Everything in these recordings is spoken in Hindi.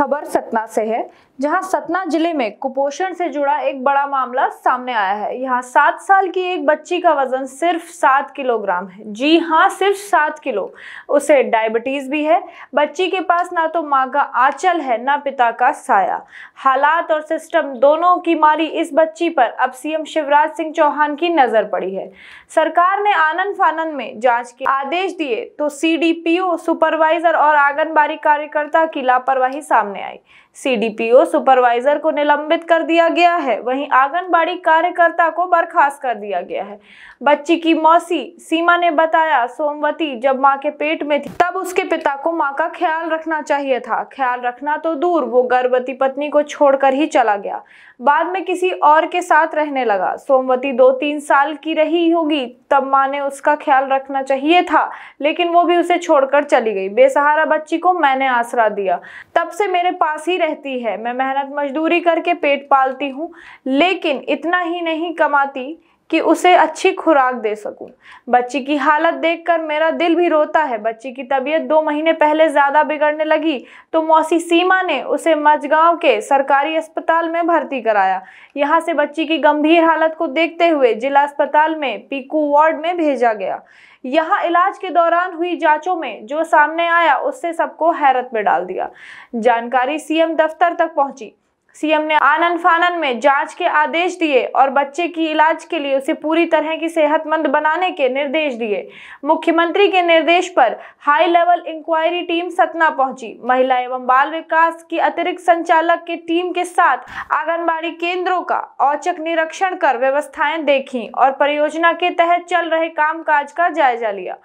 खबर सतना से है जहां सतना जिले में कुपोषण से जुड़ा एक बड़ा मामला सामने आया है यहां सात साल की एक बच्ची का वजन सिर्फ सात किलोग्राम है जी हाँ सिर्फ सात किलो उसे डायबिटीज भी है बच्ची के पास ना तो माँ का आंचल है ना पिता का साया हालात और सिस्टम दोनों की मारी इस बच्ची पर अब सीएम शिवराज सिंह चौहान की नजर पड़ी है सरकार ने आनंद फानंद में जांच के आदेश दिए तो सी सुपरवाइजर और आंगनबाड़ी कार्यकर्ता की लापरवाही सामने आई सी सुपरवाइजर को निलंबित कर दिया गया है वहीं आंगनबाड़ी कार्यकर्ता को बर्खास्त कर दिया गया है बच्ची की मौसी सीमा ने बताया सोमवती जब माँ के पेट में थी तब उसके पिता को माँ का ख्याल रखना चाहिए था ख्याल रखना तो दूर वो गर्भवती पत्नी को छोड़कर ही चला गया बाद में किसी और के साथ रहने लगा सोमवती दो तीन साल की रही होगी तब माँ ने उसका ख्याल रखना चाहिए था लेकिन वो भी उसे छोड़कर चली गई बेसहारा बच्ची को मैंने आसरा दिया तब से मेरे पास ही रहती है मैं मेहनत मजदूरी करके पेट पालती हूँ लेकिन इतना ही नहीं कमाती कि उसे अच्छी खुराक दे सकूं। बच्ची की हालत देखकर मेरा दिल भी रोता है बच्ची की तबीयत दो महीने पहले ज़्यादा बिगड़ने लगी तो मौसी सीमा ने उसे मजगांव के सरकारी अस्पताल में भर्ती कराया यहाँ से बच्ची की गंभीर हालत को देखते हुए जिला अस्पताल में पीकू वार्ड में भेजा गया यहाँ इलाज के दौरान हुई जांचों में जो सामने आया उससे सबको हैरत में डाल दिया जानकारी सीएम दफ्तर तक पहुंची सीएम ने आनन फानन में जांच के आदेश दिए और बच्चे की इलाज के लिए उसे पूरी तरह की सेहतमंद बनाने के निर्देश दिए मुख्यमंत्री के निर्देश पर high level inquiry team Satna पहुंची महिला एवं बाल विकास की अतिरिक्त संचालक की टीम के साथ आंगनबाड़ी केंद्रों का औचक निरीक्षण कर व्यवस्थाएं देखी और परियोजना के तहत चल रहे काम का जायजा लिया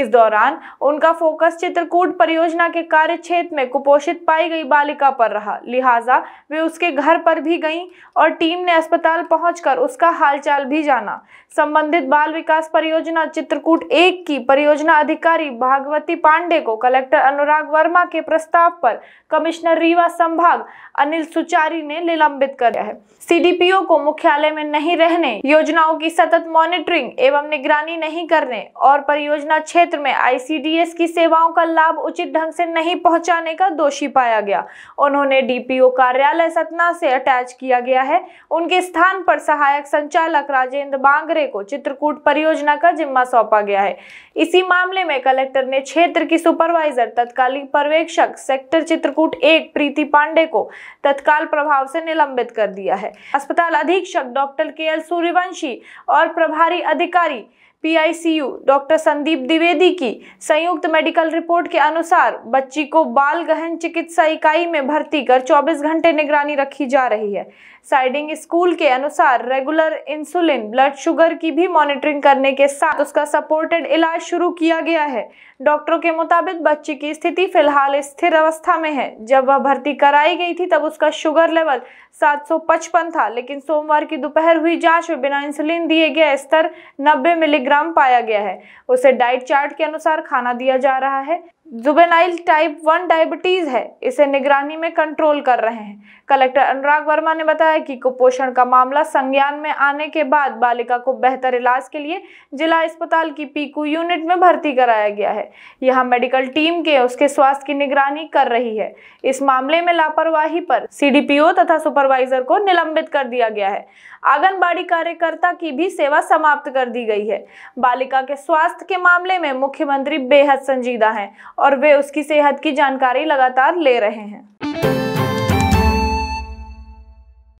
इस दौरान उनका फोकस चित्रकूट परियोजना के कार्य क्षेत्र में कुपोषित पाई गई बालिका पर रहा लिहाजा वे उस उसके घर पर भी गईं और टीम ने अस्पताल पहुंचकर उसका हालचाल भी जाना संबंधित बाल विकास परियोजना चित्रकूट एक की परियोजना अधिकारी भागवती पांडे को कलेक्टर अनुराग वर्मा के प्रस्ताव पर कमिश्नर रीवा संभाग अनिल सुचारी ने निलंबित कर दिया है सीडीपीओ को मुख्यालय में नहीं रहने योजनाओं की सतत मॉनिटरिंग एवं निगरानी नहीं करने और परियोजना क्षेत्र में आईसीडीएस की सेवाओं का लाभ उचित ढंग से नहीं पहुंचाने का दोषी पाया गया उन्होंने डीपीओ कार्यालय घटना से अटैच किया गया है उनके स्थान पर सहायक संचालक राजेंद्र बांगरे को चित्रकूट परियोजना का जिम्मा सौंपा गया है इसी मामले में कलेक्टर ने क्षेत्र की सुपरवाइजर तत्कालीन पर्यवेक्षक सेक्टर चित्रकूट एक प्रीति पांडे को तत्काल प्रभाव से निलंबित कर दिया है अस्पताल अधीक्षक डॉक्टर के सूर्यवंशी और प्रभारी अधिकारी पीआईसीयू डॉक्टर संदीप द्विवेदी की संयुक्त मेडिकल रिपोर्ट के अनुसार बच्ची को बाल गहन चिकित्सा इकाई में भर्ती कर 24 घंटे निगरानी रखी जा रही है साइडिंग स्कूल के अनुसार रेगुलर इंसुलिन ब्लड शुगर की भी मॉनिटरिंग करने के साथ उसका सपोर्टेड इलाज शुरू किया गया है डॉक्टरों के मुताबिक बच्ची की स्थिति फिलहाल स्थिर अवस्था में है जब वह भर्ती कराई गई थी तब उसका शुगर लेवल 755 था लेकिन सोमवार की दोपहर हुई जांच में बिना इंसुलिन दिए गए स्तर 90 मिलीग्राम ग्राम पाया गया है उसे डाइट चार्ट के अनुसार खाना दिया जा रहा है जुबेनाइल टाइप वन डायबिटीज़ है इसे निगरानी में कंट्रोल कर रहे हैं कलेक्टर अनुराग वर्मा ने बताया कि कुपोषण का मामला संज्ञान में आने के बाद बालिका को बेहतर इलाज के लिए जिला अस्पताल की पीकू यूनिट में भर्ती कराया गया है यहां मेडिकल टीम के उसके स्वास्थ्य की निगरानी कर रही है इस मामले में लापरवाही पर सी तथा सुपरवाइजर को निलंबित कर दिया गया है आंगनबाड़ी कार्यकर्ता की भी सेवा समाप्त कर दी गई है बालिका के स्वास्थ्य के मामले में मुख्यमंत्री बेहद संजीदा है और वे उसकी सेहत की जानकारी लगातार ले रहे हैं